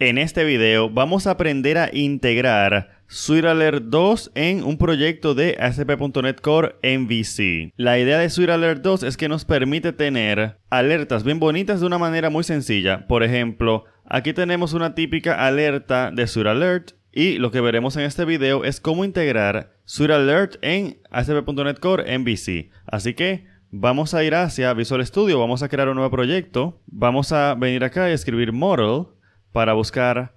En este video vamos a aprender a integrar Alert 2 en un proyecto de ASP.NET Core MVC. La idea de Alert 2 es que nos permite tener alertas bien bonitas de una manera muy sencilla. Por ejemplo, aquí tenemos una típica alerta de Alert y lo que veremos en este video es cómo integrar Alert en ASP.NET Core MVC. Así que vamos a ir hacia Visual Studio, vamos a crear un nuevo proyecto, vamos a venir acá y escribir model para buscar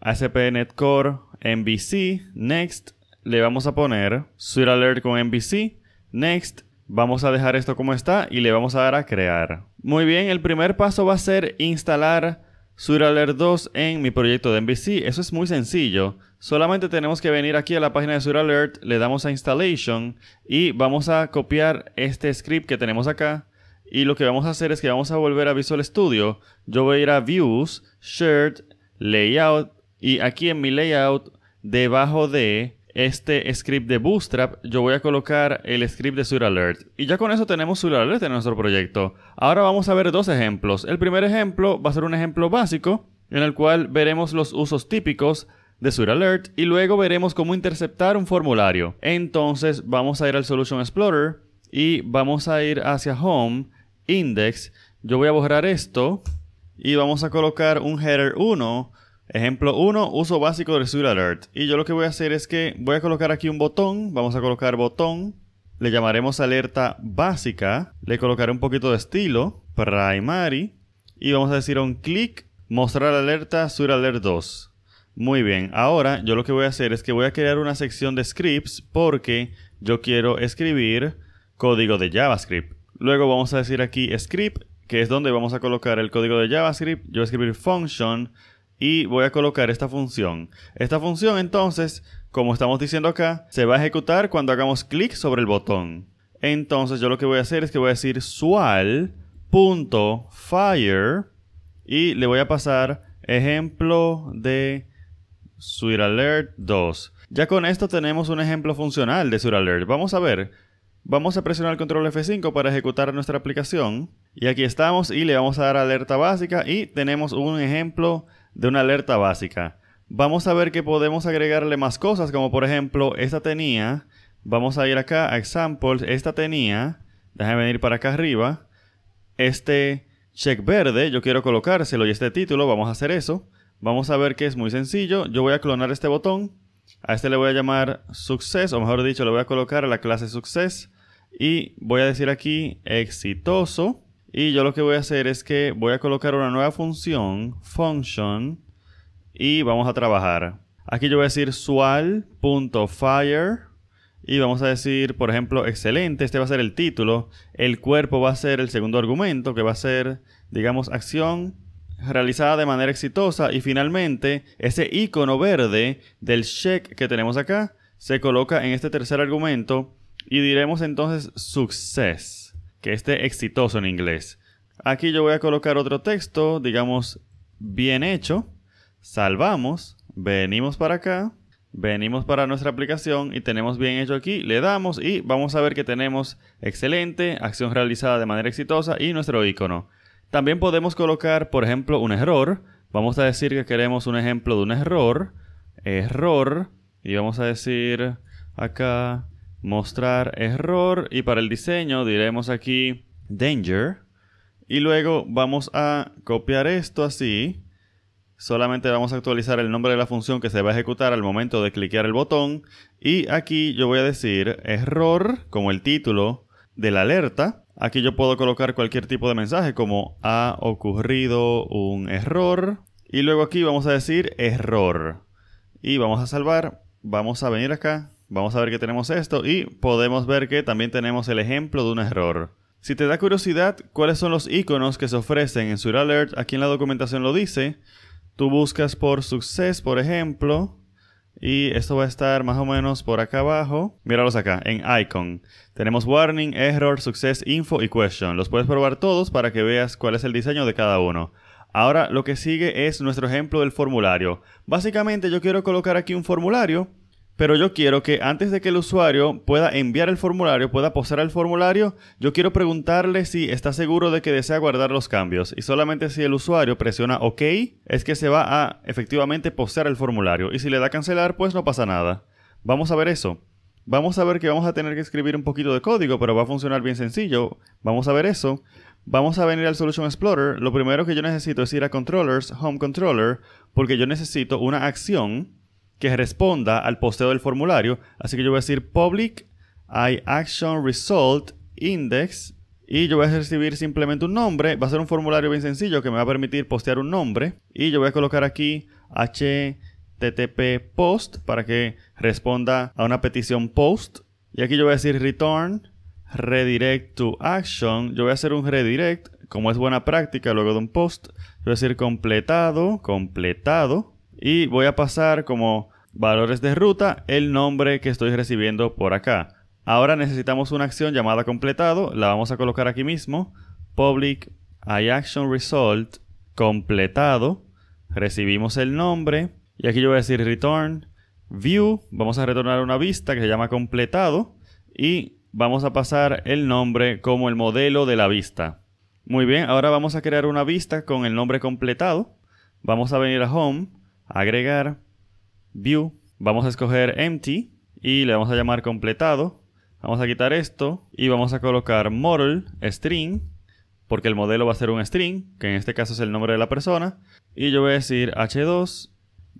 ASP.NET Core, MVC, Next. Le vamos a poner SurAlert Alert con MVC, Next. Vamos a dejar esto como está y le vamos a dar a crear. Muy bien, el primer paso va a ser instalar SurAlert Alert 2 en mi proyecto de MVC. Eso es muy sencillo. Solamente tenemos que venir aquí a la página de SurAlert, Alert, le damos a Installation y vamos a copiar este script que tenemos acá y lo que vamos a hacer es que vamos a volver a Visual Studio. Yo voy a ir a Views, Shared, Layout. Y aquí en mi layout, debajo de este script de Bootstrap, yo voy a colocar el script de SurAlert. Y ya con eso tenemos SurAlert en nuestro proyecto. Ahora vamos a ver dos ejemplos. El primer ejemplo va a ser un ejemplo básico, en el cual veremos los usos típicos de SurAlert y luego veremos cómo interceptar un formulario. Entonces vamos a ir al Solution Explorer y vamos a ir hacia Home index, yo voy a borrar esto y vamos a colocar un header 1. Ejemplo 1, uso básico de Sur Alert. Y yo lo que voy a hacer es que voy a colocar aquí un botón. Vamos a colocar botón. Le llamaremos alerta básica. Le colocaré un poquito de estilo, primary. Y vamos a decir un clic, mostrar alerta SurAlert Alert 2. Muy bien, ahora yo lo que voy a hacer es que voy a crear una sección de scripts porque yo quiero escribir código de JavaScript. Luego vamos a decir aquí script, que es donde vamos a colocar el código de JavaScript. Yo voy a escribir function y voy a colocar esta función. Esta función entonces, como estamos diciendo acá, se va a ejecutar cuando hagamos clic sobre el botón. Entonces yo lo que voy a hacer es que voy a decir swal.fire. y le voy a pasar ejemplo de SweetAlert 2. Ya con esto tenemos un ejemplo funcional de SweetAlert. Vamos a ver Vamos a presionar el control F5 para ejecutar nuestra aplicación. Y aquí estamos y le vamos a dar alerta básica y tenemos un ejemplo de una alerta básica. Vamos a ver que podemos agregarle más cosas, como por ejemplo, esta tenía, vamos a ir acá a examples, esta tenía, déjame venir para acá arriba, este check verde, yo quiero colocárselo y este título, vamos a hacer eso. Vamos a ver que es muy sencillo, yo voy a clonar este botón, a este le voy a llamar success, o mejor dicho, le voy a colocar la clase success y voy a decir aquí exitoso. Y yo lo que voy a hacer es que voy a colocar una nueva función, function, y vamos a trabajar. Aquí yo voy a decir sual.fire y vamos a decir, por ejemplo, excelente, este va a ser el título. El cuerpo va a ser el segundo argumento, que va a ser, digamos, acción realizada de manera exitosa. Y finalmente, ese icono verde del check que tenemos acá se coloca en este tercer argumento y diremos entonces success, que esté exitoso en inglés. Aquí yo voy a colocar otro texto, digamos, bien hecho. Salvamos, venimos para acá, venimos para nuestra aplicación y tenemos bien hecho aquí, le damos y vamos a ver que tenemos excelente, acción realizada de manera exitosa y nuestro icono. También podemos colocar, por ejemplo, un error. Vamos a decir que queremos un ejemplo de un error. Error. Y vamos a decir acá mostrar error y para el diseño diremos aquí danger y luego vamos a copiar esto así. Solamente vamos a actualizar el nombre de la función que se va a ejecutar al momento de cliquear el botón. Y aquí yo voy a decir error como el título de la alerta. Aquí yo puedo colocar cualquier tipo de mensaje como ha ocurrido un error. Y luego aquí vamos a decir error. Y vamos a salvar. Vamos a venir acá Vamos a ver que tenemos esto y podemos ver que también tenemos el ejemplo de un error. Si te da curiosidad cuáles son los iconos que se ofrecen en Sur Alert, aquí en la documentación lo dice. Tú buscas por Success, por ejemplo, y esto va a estar más o menos por acá abajo. Míralos acá, en Icon. Tenemos Warning, Error, Success, Info y Question. Los puedes probar todos para que veas cuál es el diseño de cada uno. Ahora lo que sigue es nuestro ejemplo del formulario. Básicamente yo quiero colocar aquí un formulario pero yo quiero que antes de que el usuario pueda enviar el formulario, pueda posar el formulario, yo quiero preguntarle si está seguro de que desea guardar los cambios. Y solamente si el usuario presiona OK, es que se va a efectivamente posar el formulario. Y si le da cancelar, pues no pasa nada. Vamos a ver eso. Vamos a ver que vamos a tener que escribir un poquito de código, pero va a funcionar bien sencillo. Vamos a ver eso. Vamos a venir al Solution Explorer. Lo primero que yo necesito es ir a Controllers, Home Controller, porque yo necesito una acción que responda al posteo del formulario. Así que yo voy a decir public iActionResultIndex result index y yo voy a recibir simplemente un nombre. Va a ser un formulario bien sencillo que me va a permitir postear un nombre. Y yo voy a colocar aquí http post para que responda a una petición post. Y aquí yo voy a decir return redirect to action. Yo voy a hacer un redirect como es buena práctica luego de un post. voy a decir completado, completado. Y voy a pasar como valores de ruta el nombre que estoy recibiendo por acá. Ahora necesitamos una acción llamada completado. La vamos a colocar aquí mismo. Public action result completado. Recibimos el nombre. Y aquí yo voy a decir return view. Vamos a retornar una vista que se llama completado. Y vamos a pasar el nombre como el modelo de la vista. Muy bien, ahora vamos a crear una vista con el nombre completado. Vamos a venir a Home agregar, view, vamos a escoger empty y le vamos a llamar completado. Vamos a quitar esto y vamos a colocar model string porque el modelo va a ser un string, que en este caso es el nombre de la persona. Y yo voy a decir h2,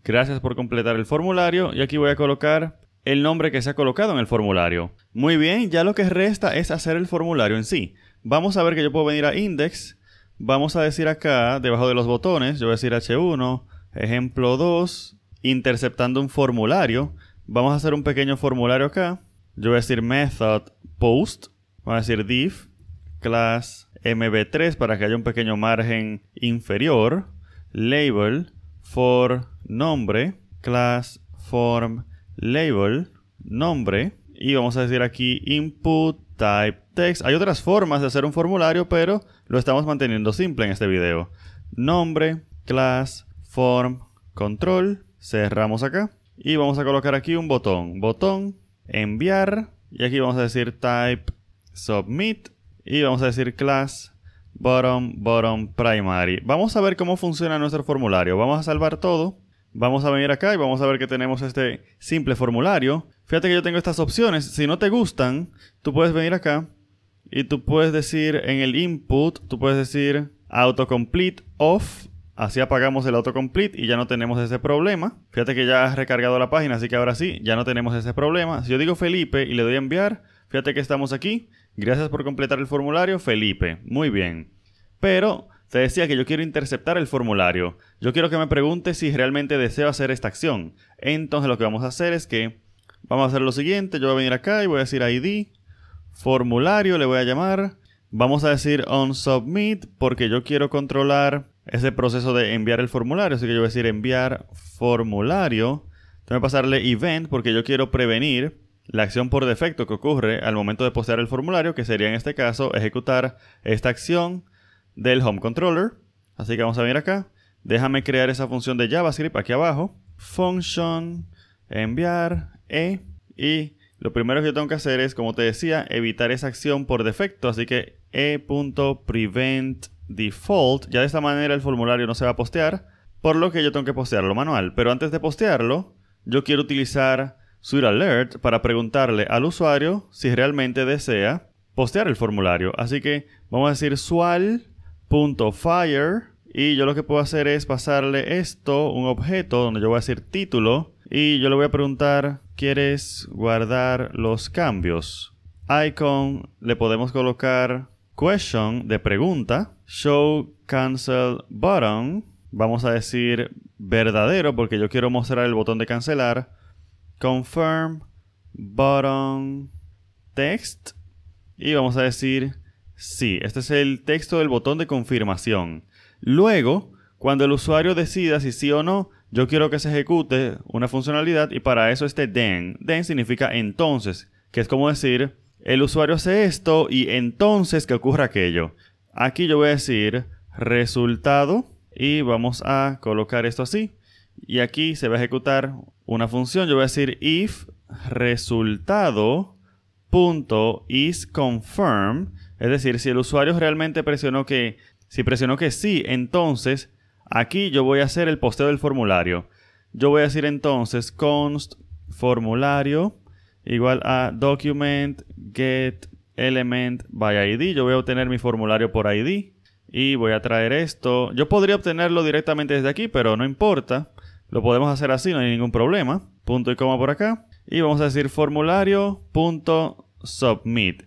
gracias por completar el formulario y aquí voy a colocar el nombre que se ha colocado en el formulario. Muy bien, ya lo que resta es hacer el formulario en sí. Vamos a ver que yo puedo venir a index, vamos a decir acá, debajo de los botones, yo voy a decir h1, Ejemplo 2, interceptando un formulario. Vamos a hacer un pequeño formulario acá. Yo voy a decir method post, voy a decir div class mb3 para que haya un pequeño margen inferior, label for nombre, class form label nombre y vamos a decir aquí input type text. Hay otras formas de hacer un formulario, pero lo estamos manteniendo simple en este video. Nombre, class form, control, cerramos acá y vamos a colocar aquí un botón, botón, enviar y aquí vamos a decir type submit y vamos a decir class bottom bottom primary. Vamos a ver cómo funciona nuestro formulario. Vamos a salvar todo. Vamos a venir acá y vamos a ver que tenemos este simple formulario. Fíjate que yo tengo estas opciones. Si no te gustan, tú puedes venir acá y tú puedes decir en el input, tú puedes decir autocomplete off Así apagamos el autocomplete y ya no tenemos ese problema. Fíjate que ya has recargado la página, así que ahora sí, ya no tenemos ese problema. Si yo digo Felipe y le doy a enviar, fíjate que estamos aquí. Gracias por completar el formulario, Felipe. Muy bien. Pero te decía que yo quiero interceptar el formulario. Yo quiero que me pregunte si realmente deseo hacer esta acción. Entonces lo que vamos a hacer es que vamos a hacer lo siguiente. Yo voy a venir acá y voy a decir ID, formulario, le voy a llamar. Vamos a decir on submit porque yo quiero controlar ese proceso de enviar el formulario. Así que yo voy a decir enviar formulario. Tengo que pasarle event porque yo quiero prevenir la acción por defecto que ocurre al momento de postear el formulario, que sería en este caso ejecutar esta acción del home controller. Así que vamos a venir acá. Déjame crear esa función de JavaScript aquí abajo. Function enviar e y lo primero que yo tengo que hacer es, como te decía, evitar esa acción por defecto. Así que e.prevent default, ya de esta manera el formulario no se va a postear, por lo que yo tengo que postearlo manual. Pero antes de postearlo, yo quiero utilizar Sur Alert para preguntarle al usuario si realmente desea postear el formulario. Así que vamos a decir swal.fire. y yo lo que puedo hacer es pasarle esto, un objeto donde yo voy a decir título y yo le voy a preguntar, ¿quieres guardar los cambios? Icon, le podemos colocar question de pregunta, show cancel button, vamos a decir verdadero porque yo quiero mostrar el botón de cancelar, confirm button text y vamos a decir sí, este es el texto del botón de confirmación. Luego, cuando el usuario decida si sí o no, yo quiero que se ejecute una funcionalidad y para eso este then. Then significa entonces, que es como decir el usuario hace esto y entonces que ocurra aquello. Aquí yo voy a decir resultado y vamos a colocar esto así. Y aquí se va a ejecutar una función. Yo voy a decir if resultado confirm. Es decir, si el usuario realmente presionó que, si presionó que sí, entonces aquí yo voy a hacer el posteo del formulario. Yo voy a decir entonces const formulario igual a document get element by id. Yo voy a obtener mi formulario por id y voy a traer esto. Yo podría obtenerlo directamente desde aquí, pero no importa. Lo podemos hacer así, no hay ningún problema. Punto y coma por acá. Y vamos a decir formulario.submit.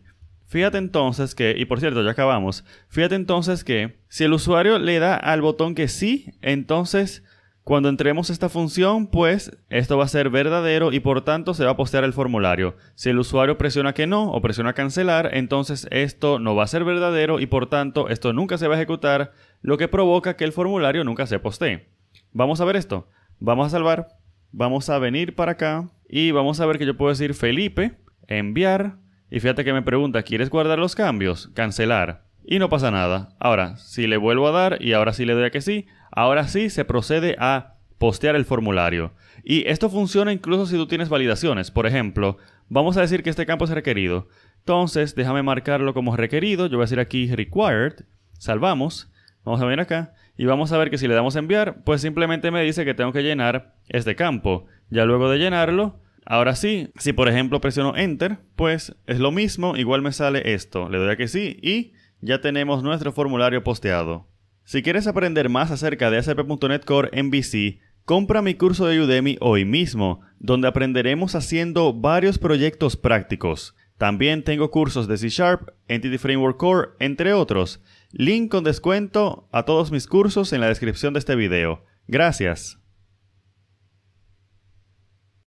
Fíjate entonces que, y por cierto, ya acabamos. Fíjate entonces que si el usuario le da al botón que sí, entonces cuando entremos esta función, pues esto va a ser verdadero y por tanto se va a postear el formulario. Si el usuario presiona que no o presiona cancelar, entonces esto no va a ser verdadero y por tanto esto nunca se va a ejecutar, lo que provoca que el formulario nunca se postee. Vamos a ver esto. Vamos a salvar. Vamos a venir para acá y vamos a ver que yo puedo decir Felipe, enviar y fíjate que me pregunta, ¿quieres guardar los cambios? Cancelar. Y no pasa nada. Ahora, si le vuelvo a dar y ahora sí le doy a que sí, Ahora sí se procede a postear el formulario. Y esto funciona incluso si tú tienes validaciones. Por ejemplo, vamos a decir que este campo es requerido. Entonces, déjame marcarlo como requerido. Yo voy a decir aquí required. Salvamos. Vamos a venir acá. Y vamos a ver que si le damos a enviar, pues simplemente me dice que tengo que llenar este campo. Ya luego de llenarlo, ahora sí, si por ejemplo presiono enter, pues es lo mismo, igual me sale esto. Le doy a que sí y ya tenemos nuestro formulario posteado. Si quieres aprender más acerca de ACP.NET Core MVC, compra mi curso de Udemy hoy mismo, donde aprenderemos haciendo varios proyectos prácticos. También tengo cursos de C Sharp, Entity Framework Core, entre otros. Link con descuento a todos mis cursos en la descripción de este video. Gracias.